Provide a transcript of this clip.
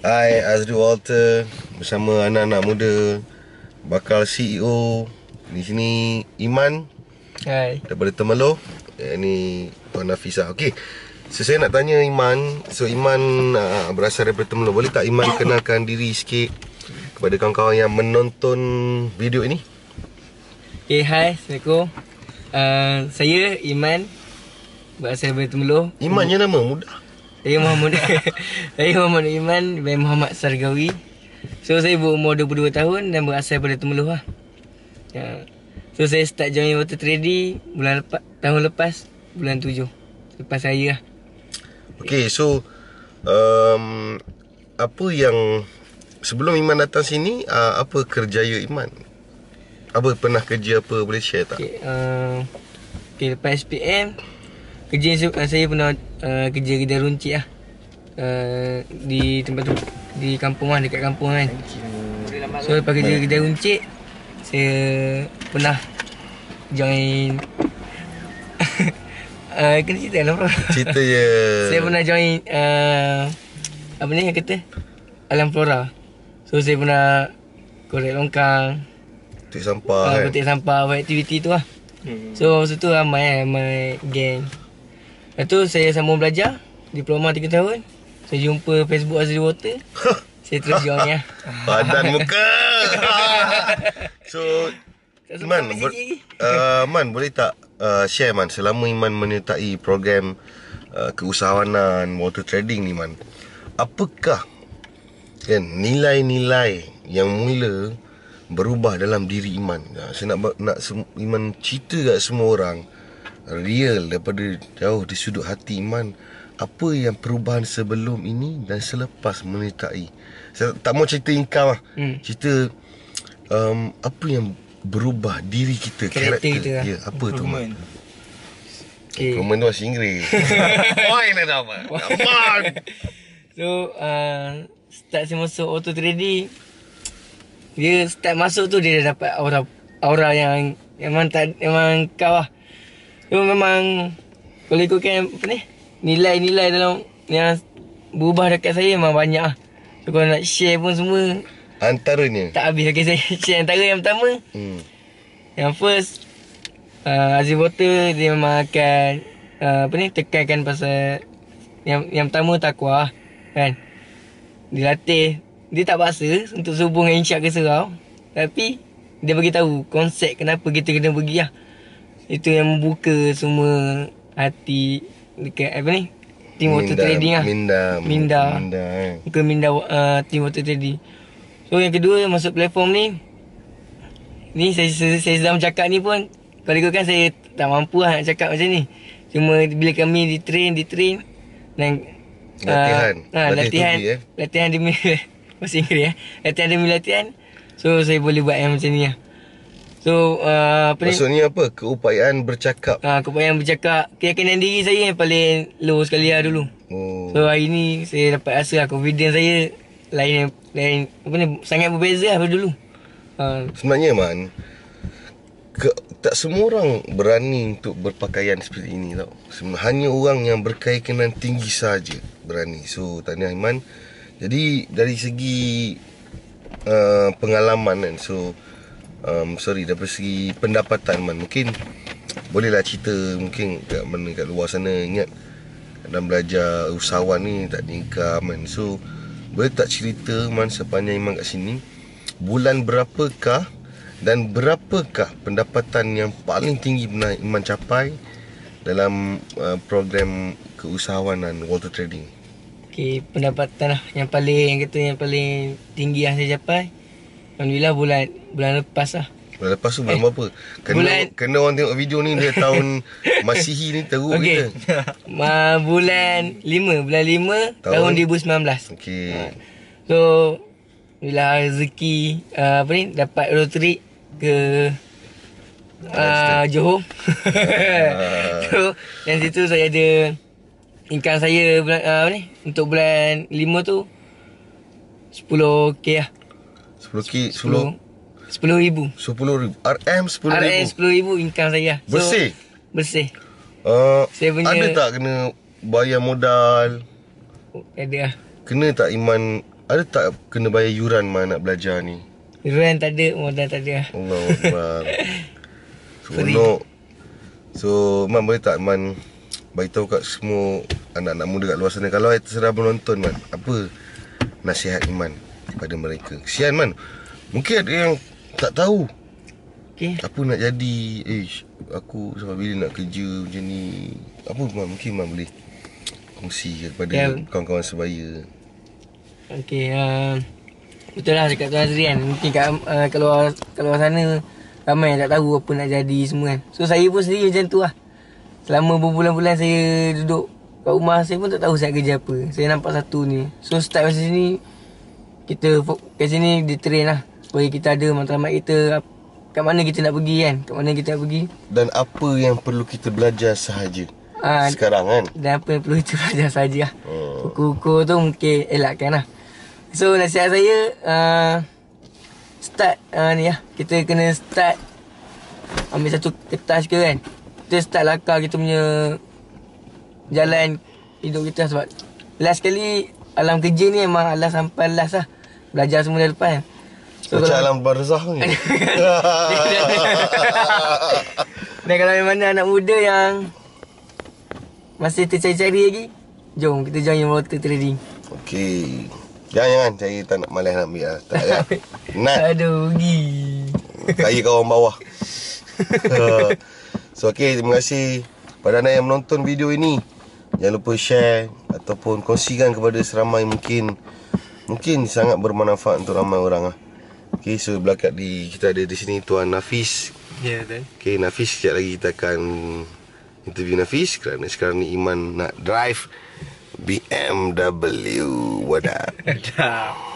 I Azri Walter bersama anak-anak muda bakal CEO di sini Iman. Hai. Daripada Temelo. Ini eh, puan Nafisa. Okey. So, saya nak tanya Iman. So Iman uh, berasal daripada Temelo. Boleh tak Iman kenalkan diri sikit kepada kawan-kawan yang menonton video ini? Okey, eh, hai. Assalamualaikum. Uh, saya Iman berasal daripada Temelo. Iman je nama mudah. Saya Muhammad Saya Muhammad Iman bin Muhammad Sargawi. So saya berumur 22 tahun dan berasal pada Temeloh lah. Ya. So saya start join Water Trading bulan lepas tahun lepas bulan 7 lepas saya lah. Okey, so um, apa yang sebelum Iman datang sini uh, apa kerjaya Iman? Apa pernah kerja apa boleh share tak? Okey, uh, okay, lepas SPM kerja saya, saya pernah uh, kerja kedai runcit lah. Uh, di tempat tu di kampung kan dekat kampung kan. So lepas kerja kedai runcit saya pernah join uh, kena cerita lah bro Cerita je Saya pernah join uh, Apa ni yang kata Alam Flora So saya pernah Korek longkang Petik sampah uh, Petik sampah Buat aktiviti tu lah hmm. So waktu tu ramai ramai Gang Lepas tu saya sambung belajar Diploma 3 tahun Saya jumpa Facebook Azri Water Saya terus join lah Badan muka So Man, bo- uh, Man boleh tak uh, share Man Selama Iman menyertai program uh, Keusahawanan water trading ni Man Apakah kan, Nilai-nilai yang mula Berubah dalam diri Iman ya, Saya nak, nak Iman cerita kat semua orang real daripada jauh di sudut hati iman apa yang perubahan sebelum ini dan selepas menitai saya tak mau cerita income lah hmm. cerita um, apa yang berubah diri kita karakter, karakter kita lah. ya, apa tu Mat okay. improvement tu masih inggeris point dah nama come on so uh, start si masuk auto trading dia start masuk tu dia dah dapat aura aura yang memang tak memang kau lah Memang memang kalau ikutkan apa ni? Nilai-nilai dalam yang berubah dekat saya memang banyak lah. So, kalau nak share pun semua antara ni. Tak habis lagi saya share antara yang pertama. Hmm. Yang first uh, Aziz Voter dia memang akan uh, apa ni tekankan pasal yang yang pertama takwa lah, kan. Dilatih dia tak paksa untuk sehubung dengan insyak ke serau Tapi Dia bagi tahu konsep kenapa kita kena pergi lah itu yang membuka semua hati dekat apa ni? Team Water minda, Trading lah. Minda. Minda. Minda. Eh. Ke Minda uh, Team Water Trading. So yang kedua masuk platform ni. Ni saya, saya, saya sedang cakap ni pun. Kalau ikutkan saya tak mampu lah nak cakap macam ni. Cuma bila kami di train, di train. Dan, uh, latihan. Uh, ha, latihan. Tubi, eh. Latihan demi. Masih ingat ya. Latihan demi latihan. So saya boleh buat yang macam ni lah. Ya. So uh, apa ni? Maksudnya apa? Keupayaan bercakap. Ah, uh, keupayaan bercakap. Keyakinan diri saya yang paling low sekali lah dulu. Hmm. So hari ni saya dapat rasa lah confidence saya lain lain apa ni sangat berbeza lah dulu. Uh. Sebenarnya man ke, tak semua orang berani untuk berpakaian seperti ini tau. Hanya orang yang berkeyakinan tinggi saja berani. So tanya Man, Jadi dari segi uh, pengalaman kan. So um, sorry dari segi pendapatan man mungkin bolehlah cerita mungkin kat mana kat luar sana ingat dan belajar usahawan ni tak nikah man so boleh tak cerita man sepanjang iman kat sini bulan berapakah dan berapakah pendapatan yang paling tinggi pernah iman capai dalam uh, program keusahawanan water trading Okay, pendapatan lah yang paling yang kata yang paling tinggi yang saya capai Alhamdulillah bulan bulan lepas lah. Bulan lepas tu eh, bulan eh, apa? Kena, bulan... kena orang tengok video ni dia tahun Masihi ni teruk okay. kita. bulan 5, bulan 5 tahun, tahun 2019. Okey. Ha. So bila rezeki uh, apa ni dapat lotrik ke uh, Johor. Uh, so dan situ saya ada income saya bulan uh, apa ni untuk bulan 5 tu 10k lah. 10K 10 10 ribu 10 RM 10 ribu RM 10 ribu income saya so, Bersih? Bersih uh, saya punya... Ada tak kena bayar modal? Oh, ada lah Kena tak Iman Ada tak kena bayar yuran mana nak belajar ni? Yuran tak ada modal tak ada lah Allah Akbar Seronok So Iman boleh tak Iman Beritahu kat semua Anak-anak muda kat luar sana Kalau saya terserah menonton Iman Apa Nasihat Iman? pada mereka Kesian man Mungkin ada yang tak tahu okay. Apa nak jadi Eish, eh, Aku sampai bila nak kerja macam ni Apa man, mungkin man boleh Kongsi kepada yeah. kawan-kawan sebaya Okay uh, um, Betul lah cakap Tuan Azri kan Mungkin kat, uh, kalau, kalau sana Ramai yang tak tahu apa nak jadi semua kan So saya pun sendiri macam tu lah Selama berbulan-bulan saya duduk kat rumah Saya pun tak tahu saya kerja apa Saya nampak satu ni So start macam ni kita kat sini di train lah supaya kita ada matlamat kita kat mana kita nak pergi kan kat mana kita nak pergi dan apa yang perlu kita belajar sahaja ha, sekarang kan dan apa yang perlu kita belajar sahaja lah hmm. Oh. pukul-pukul tu mungkin elakkan lah so nasihat saya uh, start uh, ni lah kita kena start ambil satu kertas ke kan kita start lakar kita punya jalan hidup kita sebab last kali alam kerja ni memang alam sampai last lah hmm belajar semula depan. So, macam kalau, alam barzah ni. Dan kalau memang anak muda yang masih tercari-cari lagi, jom kita join water trading. Okey. Jangan jangan saya tak nak malas nak ambil lah. Tak Nak. Aduh, rugi. Saya kawan bawah. so okay, terima kasih pada anda yang menonton video ini. Jangan lupa share ataupun kongsikan kepada seramai mungkin mungkin sangat bermanfaat untuk ramai orang ah. Okay, so belakang di kita ada di sini Tuan Nafis. Ya, yeah, Dan. Okay, Nafis sekejap lagi kita akan interview Nafis kerana sekarang ni Iman nak drive BMW. What up?